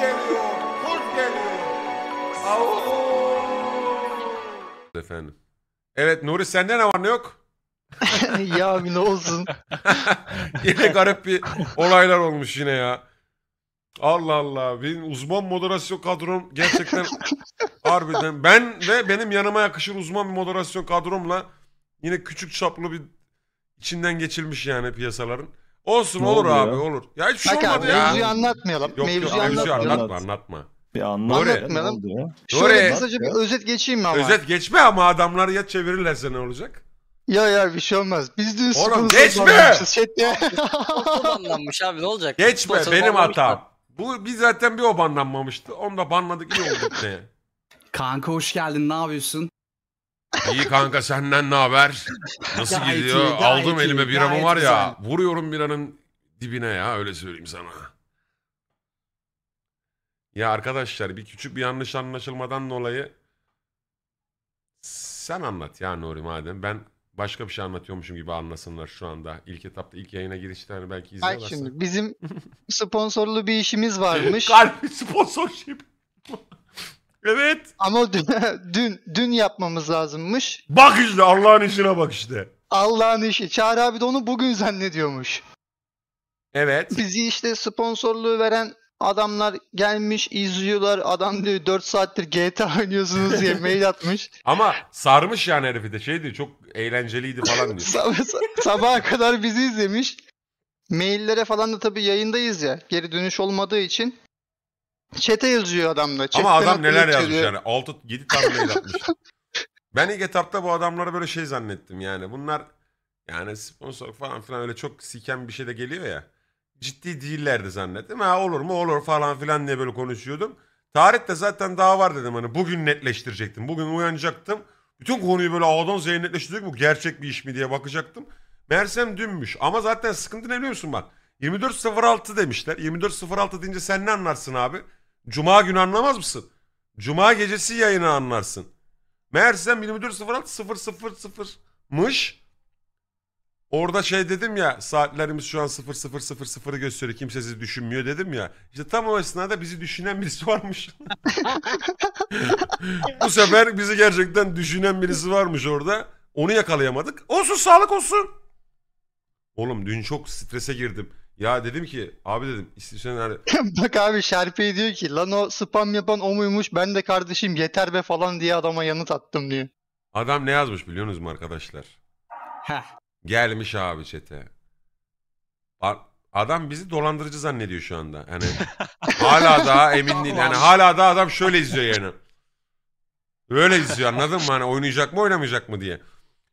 geliyor, kurt geliyor. Au. Efendim. Evet Nuri sende ne var ne yok? ya abi ne olsun. yine garip bir olaylar olmuş yine ya. Allah Allah. Benim uzman moderasyon kadrom gerçekten harbiden. Ben ve benim yanıma yakışır uzman bir moderasyon kadromla yine küçük çaplı bir içinden geçilmiş yani piyasaların. Olsun Ne olur oluyor? abi olur. Ya hiçbir şey olmadı abi ya. mevzuyu anlatmayalım. Yok mevzuyu yok anlatmayalım. anlatma anlatma. Bir Anlatmayalım. Ne oldu Şöyle kısaca bir özet geçeyim mi ama? Özet geçme ama adamlar ya çevirirlerse ne olacak? Ya ya bir şey olmaz. Biz dün Oğlum, sponsor geçme! olmamışız, banlanmış abi ne olacak? Geçme Sponsor benim hatam. Bu biz zaten bir o banlanmamıştı. Onu da banladık iyi oldu. be. Kanka hoş geldin ne yapıyorsun? İyi kanka senden ne haber? Nasıl Gayet gidiyor? iyi, gayet Aldım elime iyi, biramı var ya. Vuruyorum biranın dibine ya öyle söyleyeyim sana. Ya arkadaşlar bir küçük bir yanlış anlaşılmadan dolayı sen anlat ya Nuri madem. Ben başka bir şey anlatıyormuşum gibi anlasınlar şu anda. İlk etapta ilk yayına girişlerini hani belki Bak izliyorlarsa. şimdi bizim sponsorlu bir işimiz varmış. sponsor sponsorship. Evet. Ama dün, dün, dün yapmamız lazımmış. Bak işte Allah'ın işine bak işte. Allah'ın işi. Çağrı abi de onu bugün zannediyormuş. Evet. Bizi işte sponsorluğu veren adamlar gelmiş izliyorlar. Adam diyor 4 saattir GTA oynuyorsunuz diye mail atmış. Ama sarmış yani herifi de şey diyor çok eğlenceliydi falan diyor. Sab sabaha kadar bizi izlemiş. Maillere falan da tabii yayındayız ya. Geri dönüş olmadığı için Çete yazıyor adamla. da. Ama adam neler yazmış yani. 6 7 tane mail atmış. ben ilk etapta bu adamlara böyle şey zannettim yani. Bunlar yani sponsor falan filan öyle çok siken bir şey de geliyor ya. Ciddi değillerdi zannettim. Ha olur mu olur falan filan diye böyle konuşuyordum. Tarihte zaten daha var dedim hani bugün netleştirecektim. Bugün uyanacaktım. Bütün konuyu böyle A'dan Z'ye netleştirdik bu gerçek bir iş mi diye bakacaktım. Mersem dünmüş ama zaten sıkıntı ne biliyor musun bak. 24.06 demişler. 24.06 deyince sen ne anlarsın abi? Cuma günü anlamaz mısın? Cuma gecesi yayını anlarsın. Meğer Meğersem 24.06.00.00'mış. Orada şey dedim ya saatlerimiz şu an 00.00'ı gösteriyor kimse sizi düşünmüyor dedim ya. İşte tam o esnada bizi düşünen birisi varmış. Bu sefer bizi gerçekten düşünen birisi varmış orada. Onu yakalayamadık. Olsun sağlık olsun. Oğlum dün çok strese girdim. Ya dedim ki abi dedim istisna hani nerede? Bak abi Şerpe diyor ki lan o spam yapan o muymuş ben de kardeşim yeter be falan diye adama yanıt attım diyor. Adam ne yazmış biliyor musunuz mu arkadaşlar? Heh. Gelmiş abi çete. Adam bizi dolandırıcı zannediyor şu anda. Yani hala daha emin değil. Yani hala daha adam şöyle izliyor yani. Böyle izliyor anladın mı? Hani oynayacak mı oynamayacak mı diye.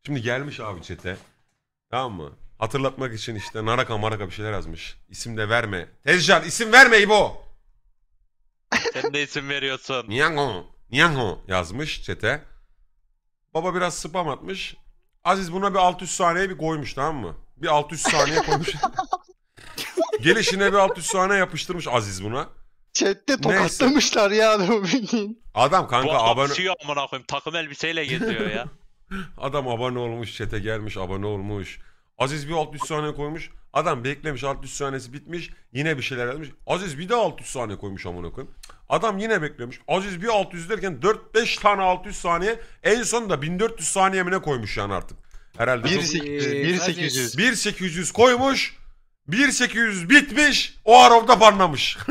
Şimdi gelmiş abi çete. Tamam mı? Hatırlatmak için işte naraka maraka bir şeyler yazmış. İsim de verme. Tezcan isim verme İbo. Sen de isim veriyorsun. Niyango. Niyango yazmış çete. Baba biraz spam atmış. Aziz buna bir 600 saniye bir koymuş tamam mı? Bir 600 saniye koymuş. Gelişine bir 600 saniye yapıştırmış Aziz buna. Chat'te tokatlamışlar ya adamı bildiğin. Adam kanka Bu adam abone... Şey amına koyayım takım elbiseyle geziyor ya. adam abone olmuş çete gelmiş abone olmuş. Aziz bir 600 saniye koymuş. Adam beklemiş 600 saniyesi bitmiş. Yine bir şeyler yapmış. Aziz bir de 600 saniye koymuş amına koyayım. Adam yine beklemiş. Aziz bir 600 derken 4-5 tane 600 saniye. En sonunda 1400 saniye mi ne koymuş yani artık. Herhalde. 1800. 1800. 1800 koymuş. 1800 bitmiş. O arabda parlamış.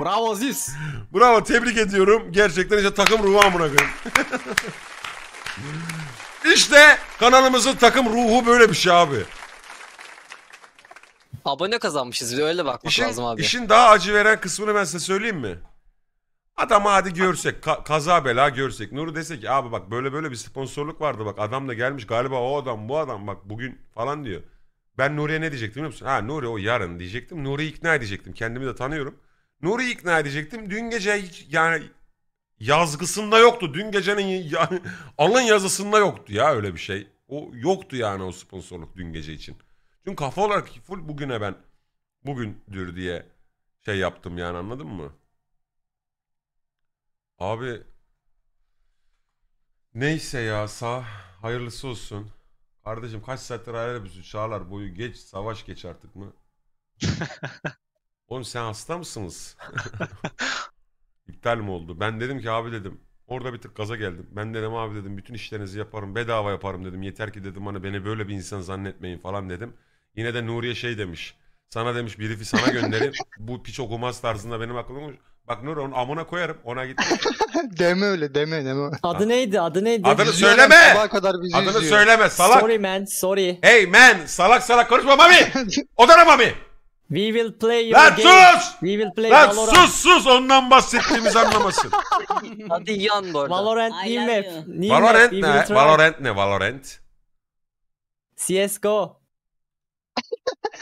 Bravo Aziz. Bravo tebrik ediyorum. Gerçekten işte takım ruhu amına koyayım. İşte kanalımızın takım ruhu böyle bir şey abi. Abone kazanmışız bir öyle bakmak İşin, lazım abi. İşin daha acı veren kısmını ben size söyleyeyim mi? Adam hadi görsek, ka- kaza bela görsek. Nuri dese ki abi bak böyle böyle bir sponsorluk vardı bak adam da gelmiş galiba o adam bu adam bak bugün falan diyor. Ben Nuri'ye ne diyecektim biliyor musun? Ha Nuri o yarın diyecektim. Nuri'yi ikna edecektim. Kendimi de tanıyorum. Nuri'yi ikna edecektim. Dün gece yani yazgısında yoktu. Dün gecenin yani alın yazısında yoktu ya öyle bir şey. O yoktu yani o sponsorluk dün gece için. Çünkü kafa olarak full bugüne ben bugündür diye şey yaptım yani anladın mı? Abi neyse ya sağ hayırlısı olsun. Kardeşim kaç saattir hayal yapıyorsun Çağlar boyu geç savaş geç artık mı? Oğlum sen hasta mısınız? İptal mi oldu? Ben dedim ki abi dedim. Orada bir tık gaza geldim. Ben dedim abi dedim bütün işlerinizi yaparım. Bedava yaparım dedim. Yeter ki dedim hani beni böyle bir insan zannetmeyin falan dedim. Yine de Nuriye şey demiş. Sana demiş birifi sana gönderin. bu piç okumaz tarzında benim aklıma Bak Nur onu amına koyarım. Ona git. deme öyle deme deme. Adı neydi? Adı neydi? Adını Bizi söyleme. Sabaha kadar bizi Adını izliyor. söyleme salak. Sorry man sorry. Hey man salak salak konuşma mami. Odana mami. We will play your Lan game. sus! We will play Lan Valorant. sus sus ondan bahsettiğimiz anlamasın. Hadi yan bu arada. Valorant I new map. New Valorant map. ne? Valorant ne? Valorant. CSGO.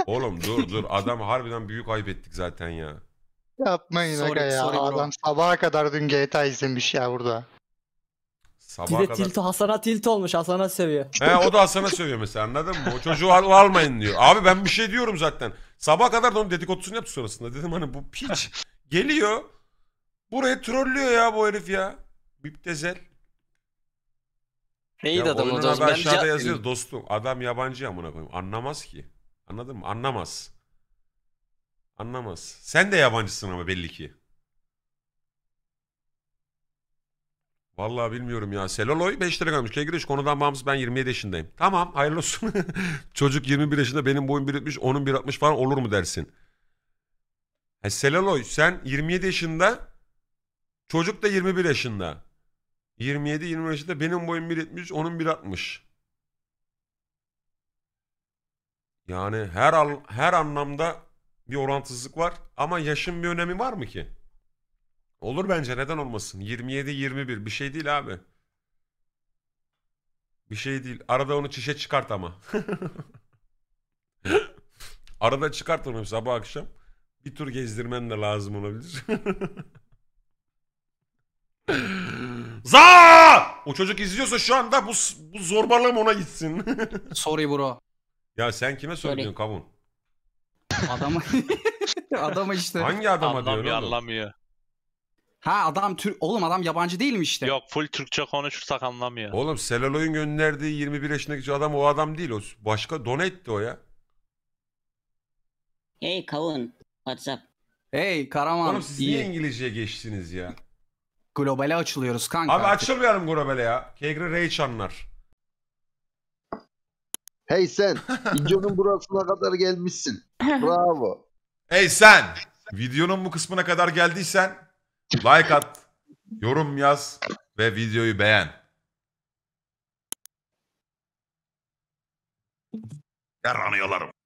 Oğlum dur dur adam harbiden büyük ayıp ettik zaten ya. Yapmayın Sorry, aga ya. sorry Adam sabaha kadar dün GTA izlemiş ya burada. Sabaha Bir de kadar. tilt, Hasan'a tilt olmuş. Hasan'a seviyor. He o da Hasan'a seviyor mesela anladın mı? O çocuğu al- almayın diyor. Abi ben bir şey diyorum zaten. Sabah kadar da onun dedikodusunu yaptı sonrasında. Dedim hani bu piç geliyor. Buraya trollüyor ya bu herif ya. bip dezel. Neydi Ya adamın o zaman? Ben aşağıda yazıyor dostum. Adam yabancı amına koyayım. Anlamaz ki. Anladın mı? Anlamaz. Anlamaz. Sen de yabancısın ama belli ki. Vallahi bilmiyorum ya. Seloloy 5 lira kalmış. Kegiriş konudan bağımsız ben 27 yaşındayım. Tamam hayırlı olsun. Çocuk 21 yaşında benim boyum 1.70 onun 1.60 falan olur mu dersin? E, Seloloy sen 27 yaşında çocuk da 21 yaşında. 27 21 yaşında benim boyum 1.70 onun 1.60. Yani her al her anlamda bir orantısızlık var ama yaşın bir önemi var mı ki? Olur bence neden olmasın? 27-21 bir şey değil abi. Bir şey değil. Arada onu çişe çıkart ama. Arada çıkart onu sabah akşam. Bir tur gezdirmen de lazım olabilir. Za! O çocuk izliyorsa şu anda bu, bu zorbalığım ona gitsin. Sorry bro. Ya sen kime söylüyorsun kavun? Adamı. Adamı işte. Hangi adama diyor? Anlamıyor anlamıyor. Ha adam Türk oğlum adam yabancı değilmiş işte. Yok full Türkçe konuşursak anlamıyor. Oğlum Selaloy'un gönderdiği 21 yaşındaki adam o adam değil o başka donetti o ya. Hey kavun WhatsApp. Hey Karaman. Oğlum siz iyi. niye İngilizceye geçtiniz ya? Globale açılıyoruz kanka. Abi artık. açılmayalım globale ya. Kegre Rage anlar. Hey sen. videonun burasına kadar gelmişsin. Bravo. Hey sen. Videonun bu kısmına kadar geldiysen Like at, yorum yaz ve videoyu beğen. Yaranıyorlarım.